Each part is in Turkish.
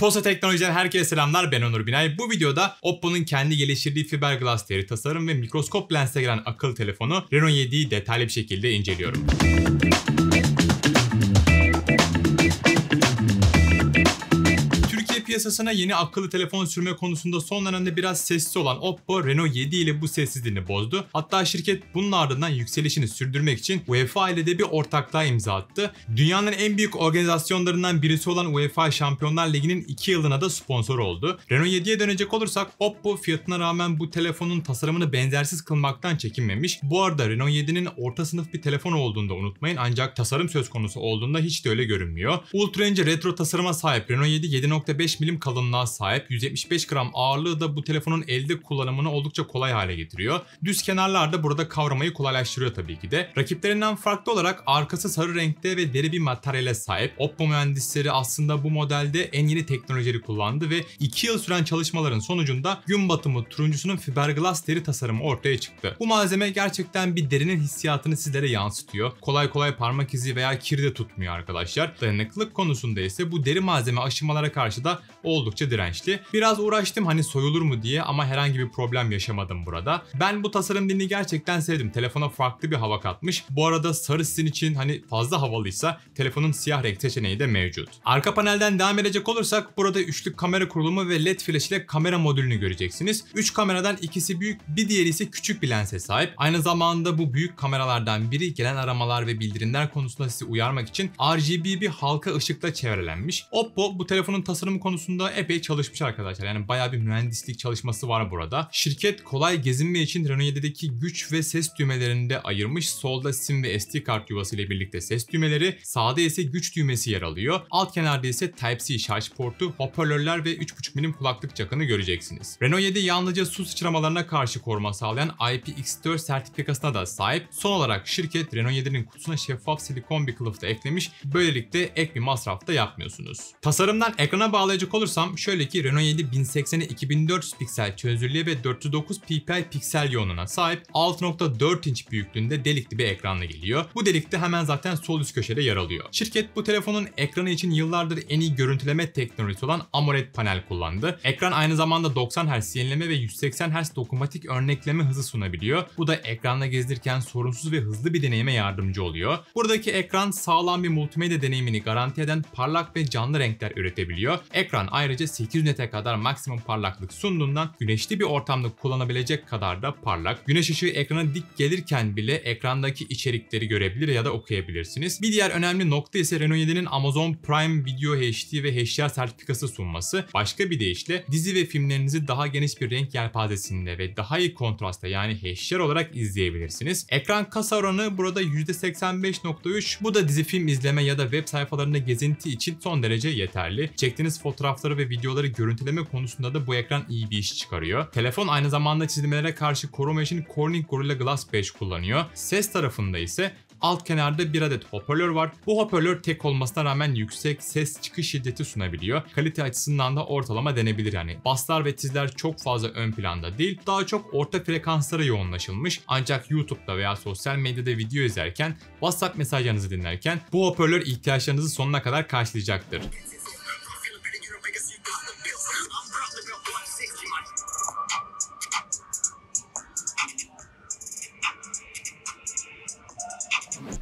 Posta Teknoloji'den herkese selamlar ben Onur Binay. Bu videoda Oppo'nun kendi geliştirdiği fiberglass deri tasarım ve mikroskop lensle gelen akıllı telefonu Reno 7'yi detaylı bir şekilde inceliyorum. piyasasına yeni akıllı telefon sürme konusunda son dönemde biraz sessiz olan Oppo, Reno 7 ile bu sessizliğini bozdu. Hatta şirket bunun ardından yükselişini sürdürmek için UEFA ile de bir ortaklığa imza attı. Dünyanın en büyük organizasyonlarından birisi olan UEFA Şampiyonlar Ligi'nin 2 yılına da sponsor oldu. Reno 7'ye dönecek olursak Oppo fiyatına rağmen bu telefonun tasarımını benzersiz kılmaktan çekinmemiş. Bu arada Reno 7'nin orta sınıf bir telefon olduğunu da unutmayın ancak tasarım söz konusu olduğunda hiç de öyle görünmüyor. Ultra ince retro tasarıma sahip Reno 7 7.5 5 milim kalınlığa sahip 175 gram ağırlığı da bu telefonun elde kullanımını oldukça kolay hale getiriyor. Düz kenarlar da burada kavramayı kolaylaştırıyor tabii ki de. Rakiplerinden farklı olarak arkası sarı renkte ve deri bir materyale sahip. Oppo mühendisleri aslında bu modelde en yeni teknolojileri kullandı ve 2 yıl süren çalışmaların sonucunda gün batımı turuncusunun fiberglass deri tasarımı ortaya çıktı. Bu malzeme gerçekten bir derinin hissiyatını sizlere yansıtıyor. Kolay kolay parmak izi veya kir de tutmuyor arkadaşlar. Dayanıklılık konusunda ise bu deri malzeme aşımalara karşı da oldukça dirençli. Biraz uğraştım hani soyulur mu diye ama herhangi bir problem yaşamadım burada. Ben bu tasarım dilini gerçekten sevdim. Telefona farklı bir hava katmış. Bu arada sarı sizin için hani fazla havalıysa telefonun siyah renk seçeneği de mevcut. Arka panelden devam edecek olursak burada üçlü kamera kurulumu ve led flash ile kamera modülünü göreceksiniz. Üç kameradan ikisi büyük bir diğeri ise küçük bir lense sahip. Aynı zamanda bu büyük kameralardan biri gelen aramalar ve bildirimler konusunda sizi uyarmak için RGB bir halka ışıkla çevrelenmiş. Oppo bu telefonun tasarımı konusunda konusunda epey çalışmış arkadaşlar. Yani baya bir mühendislik çalışması var burada. Şirket kolay gezinme için Renault 7'deki güç ve ses düğmelerini de ayırmış. Solda SIM ve SD kart yuvası ile birlikte ses düğmeleri, sağda ise güç düğmesi yer alıyor. Alt kenarda ise Type-C şarj portu, hoparlörler ve 3.5 mm kulaklık jackını göreceksiniz. Renault 7 yalnızca su sıçramalarına karşı koruma sağlayan IPX4 sertifikasına da sahip. Son olarak şirket Renault 7'nin kutusuna şeffaf silikon bir kılıf da eklemiş. Böylelikle ek bir masraf da yapmıyorsunuz. Tasarımdan ekrana bağlayıcı gelecek olursam şöyle ki Renault 7 1080'e 2400 piksel çözünürlüğe ve 409 ppi piksel yoğunluğuna sahip 6.4 inç büyüklüğünde delikli bir ekranla geliyor. Bu delikte de hemen zaten sol üst köşede yer alıyor. Şirket bu telefonun ekranı için yıllardır en iyi görüntüleme teknolojisi olan AMOLED panel kullandı. Ekran aynı zamanda 90 Hz yenileme ve 180 Hz dokunmatik örnekleme hızı sunabiliyor. Bu da ekranda gezdirken sorunsuz ve hızlı bir deneyime yardımcı oluyor. Buradaki ekran sağlam bir multimedya deneyimini garanti eden parlak ve canlı renkler üretebiliyor. Ekran Ekran ayrıca 800 nete kadar maksimum parlaklık sunduğundan güneşli bir ortamda kullanabilecek kadar da parlak. Güneş ışığı ekrana dik gelirken bile ekrandaki içerikleri görebilir ya da okuyabilirsiniz. Bir diğer önemli nokta ise Renault 7'nin Amazon Prime Video HD ve HDR sertifikası sunması. Başka bir deyişle dizi ve filmlerinizi daha geniş bir renk yelpazesinde ve daha iyi kontrasta yani HDR olarak izleyebilirsiniz. Ekran kasa oranı burada %85.3. Bu da dizi film izleme ya da web sayfalarında gezinti için son derece yeterli. Çektiğiniz foto fotoğrafları ve videoları görüntüleme konusunda da bu ekran iyi bir iş çıkarıyor. Telefon aynı zamanda çizilmelere karşı koruma için Corning Gorilla Glass 5 kullanıyor. Ses tarafında ise alt kenarda bir adet hoparlör var. Bu hoparlör tek olmasına rağmen yüksek ses çıkış şiddeti sunabiliyor. Kalite açısından da ortalama denebilir yani. Baslar ve tizler çok fazla ön planda değil. Daha çok orta frekanslara yoğunlaşılmış. Ancak YouTube'da veya sosyal medyada video izlerken, WhatsApp mesajlarınızı dinlerken bu hoparlör ihtiyaçlarınızı sonuna kadar karşılayacaktır.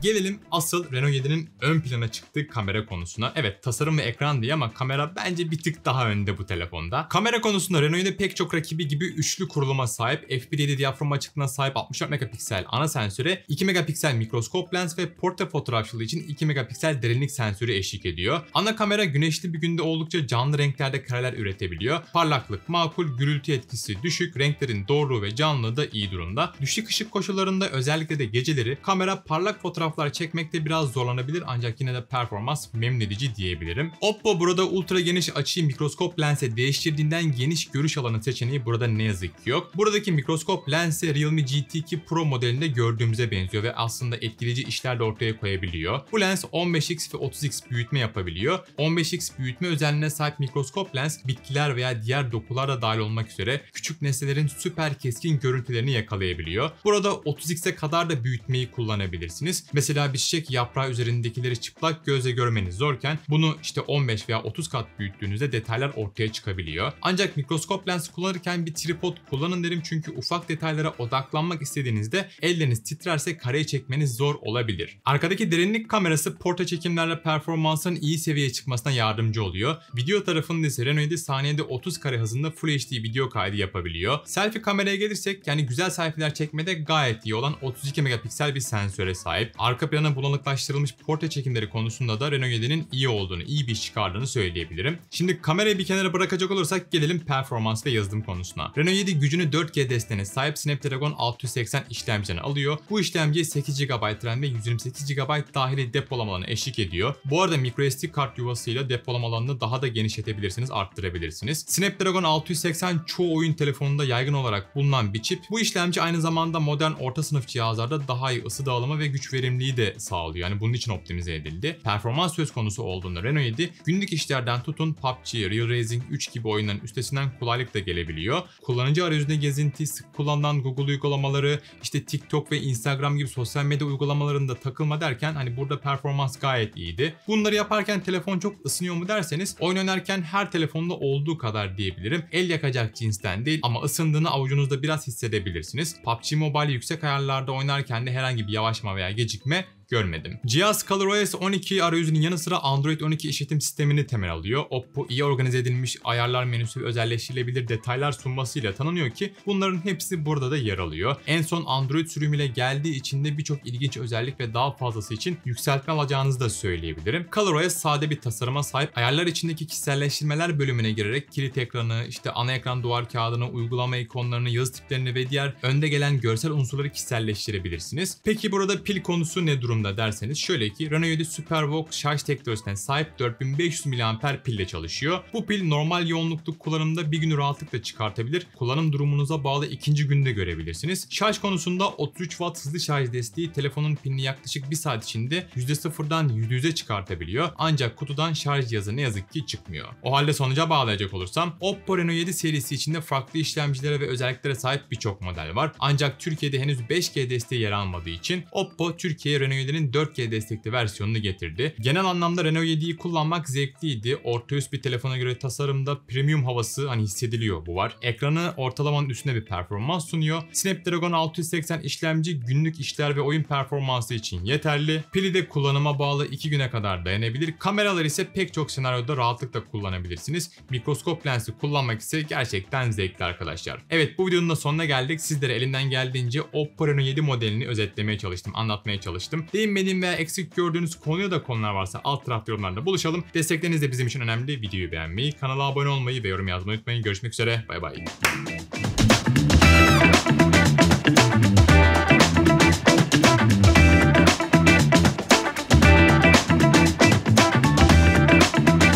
Gelelim asıl Renault 7'nin ön plana çıktığı kamera konusuna. Evet tasarım ve ekran diye ama kamera bence bir tık daha önde bu telefonda. Kamera konusunda Renault 7 pek çok rakibi gibi üçlü kuruluma sahip. F1.7 diyafram açıklığına sahip 64 megapiksel ana sensörü, 2 megapiksel mikroskop lens ve portre fotoğrafçılığı için 2 megapiksel derinlik sensörü eşlik ediyor. Ana kamera güneşli bir günde oldukça canlı renklerde kareler üretebiliyor. Parlaklık makul, gürültü etkisi düşük, renklerin doğruluğu ve canlılığı da iyi durumda. Düşük ışık koşullarında özellikle de geceleri kamera parlak fotoğraf fotoğraflar çekmekte biraz zorlanabilir ancak yine de performans memnun edici diyebilirim. Oppo burada ultra geniş açı mikroskop lense değiştirdiğinden geniş görüş alanı seçeneği burada ne yazık ki yok. Buradaki mikroskop lense Realme GT2 Pro modelinde gördüğümüze benziyor ve aslında etkileyici işler de ortaya koyabiliyor. Bu lens 15x ve 30x büyütme yapabiliyor. 15x büyütme özelliğine sahip mikroskop lens bitkiler veya diğer dokular da dahil olmak üzere küçük nesnelerin süper keskin görüntülerini yakalayabiliyor. Burada 30x'e kadar da büyütmeyi kullanabilirsiniz Mesela bir çiçek yaprağı üzerindekileri çıplak gözle görmeniz zorken bunu işte 15 veya 30 kat büyüttüğünüzde detaylar ortaya çıkabiliyor. Ancak mikroskop lens kullanırken bir tripod kullanın derim çünkü ufak detaylara odaklanmak istediğinizde elleriniz titrerse kareyi çekmeniz zor olabilir. Arkadaki derinlik kamerası porta çekimlerle performansın iyi seviyeye çıkmasına yardımcı oluyor. Video tarafında ise Renault 7 saniyede 30 kare hızında Full HD video kaydı yapabiliyor. Selfie kameraya gelirsek yani güzel selfie'ler çekmede gayet iyi olan 32 megapiksel bir sensöre sahip arka plana bulanıklaştırılmış portre çekimleri konusunda da Renault 7'nin iyi olduğunu, iyi bir iş çıkardığını söyleyebilirim. Şimdi kamerayı bir kenara bırakacak olursak gelelim performans ve yazılım konusuna. Renault 7 gücünü 4G desteğine sahip Snapdragon 680 işlemcini alıyor. Bu işlemci 8 GB RAM ve 128 GB dahili depolama alanı eşlik ediyor. Bu arada microSD kart yuvasıyla depolama alanını daha da genişletebilirsiniz, arttırabilirsiniz. Snapdragon 680 çoğu oyun telefonunda yaygın olarak bulunan bir çip. Bu işlemci aynı zamanda modern orta sınıf cihazlarda daha iyi ısı dağılımı ve güç verimli verimliliği de sağlıyor. Yani bunun için optimize edildi. Performans söz konusu olduğunda Renault 7 günlük işlerden tutun PUBG, Real Racing 3 gibi oyunların üstesinden kolaylıkla gelebiliyor. Kullanıcı arayüzünde gezinti, sık kullanılan Google uygulamaları, işte TikTok ve Instagram gibi sosyal medya uygulamalarında takılma derken hani burada performans gayet iyiydi. Bunları yaparken telefon çok ısınıyor mu derseniz oyun oynarken her telefonda olduğu kadar diyebilirim. El yakacak cinsten değil ama ısındığını avucunuzda biraz hissedebilirsiniz. PUBG Mobile yüksek ayarlarda oynarken de herhangi bir yavaşma veya gecikme gitme görmedim. Cihaz ColorOS 12 arayüzünün yanı sıra Android 12 işletim sistemini temel alıyor. Oppo iyi organize edilmiş ayarlar menüsü ve özelleştirilebilir detaylar sunmasıyla tanınıyor ki bunların hepsi burada da yer alıyor. En son Android sürümüyle geldiği için de birçok ilginç özellik ve daha fazlası için yükseltme alacağınızı da söyleyebilirim. ColorOS sade bir tasarıma sahip. Ayarlar içindeki kişiselleştirmeler bölümüne girerek kilit ekranı, işte ana ekran duvar kağıdını, uygulama ikonlarını, yazı tiplerini ve diğer önde gelen görsel unsurları kişiselleştirebilirsiniz. Peki burada pil konusu ne durum? durumda derseniz şöyle ki Renault 7 Supervox şarj teknolojisine sahip 4500 mAh pille çalışıyor. Bu pil normal yoğunluklu kullanımda bir günü rahatlıkla çıkartabilir. Kullanım durumunuza bağlı ikinci günde görebilirsiniz. Şarj konusunda 33 Watt hızlı şarj desteği telefonun pilini yaklaşık 1 saat içinde %0'dan %100'e çıkartabiliyor. Ancak kutudan şarj cihazı ne yazık ki çıkmıyor. O halde sonuca bağlayacak olursam Oppo Reno 7 serisi içinde farklı işlemcilere ve özelliklere sahip birçok model var. Ancak Türkiye'de henüz 5G desteği yer almadığı için Oppo Türkiye Reno 7 modelin 4G destekli versiyonunu getirdi. Genel anlamda Renault 7'yi kullanmak zevkliydi. Orta üst bir telefona göre tasarımda premium havası hani hissediliyor bu var. Ekranı ortalamanın üstüne bir performans sunuyor. Snapdragon 680 işlemci günlük işler ve oyun performansı için yeterli. Pili de kullanıma bağlı 2 güne kadar dayanabilir. Kameralar ise pek çok senaryoda rahatlıkla kullanabilirsiniz. Mikroskop lensi kullanmak ise gerçekten zevkli arkadaşlar. Evet bu videonun da sonuna geldik. Sizlere elinden geldiğince Oppo Reno 7 modelini özetlemeye çalıştım, anlatmaya çalıştım değinmediğim veya eksik gördüğünüz konuya da konular varsa alt tarafta yorumlarda buluşalım. Destekleriniz de bizim için önemli. Videoyu beğenmeyi, kanala abone olmayı ve yorum yazmayı unutmayın. Görüşmek üzere. Bay bay.